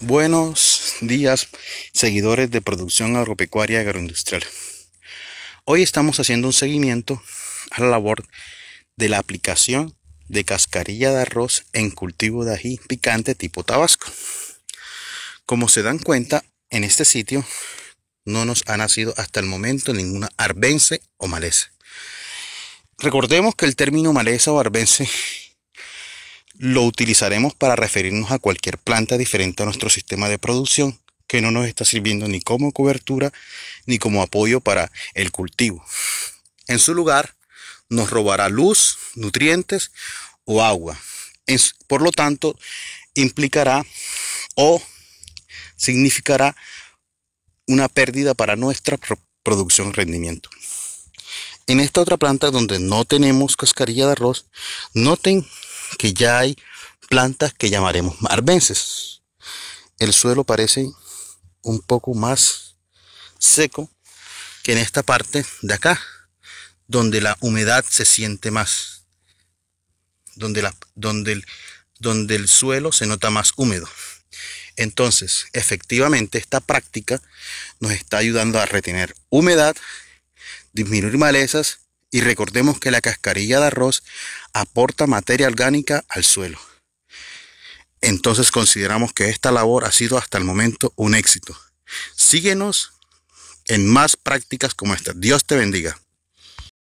Buenos días, seguidores de producción agropecuaria agroindustrial. Hoy estamos haciendo un seguimiento a la labor de la aplicación de cascarilla de arroz en cultivo de ají picante tipo tabasco. Como se dan cuenta, en este sitio no nos ha nacido hasta el momento ninguna arbense o maleza. Recordemos que el término maleza o arbense lo utilizaremos para referirnos a cualquier planta diferente a nuestro sistema de producción que no nos está sirviendo ni como cobertura ni como apoyo para el cultivo. En su lugar, nos robará luz, nutrientes o agua. Por lo tanto, implicará o significará una pérdida para nuestra producción rendimiento. En esta otra planta donde no tenemos cascarilla de arroz, noten que ya hay plantas que llamaremos marbenses. El suelo parece un poco más seco que en esta parte de acá, donde la humedad se siente más, donde, donde, el, donde el suelo se nota más húmedo. Entonces, efectivamente, esta práctica nos está ayudando a retener humedad, disminuir malezas y recordemos que la cascarilla de arroz aporta materia orgánica al suelo. Entonces consideramos que esta labor ha sido hasta el momento un éxito. Síguenos en más prácticas como esta. Dios te bendiga.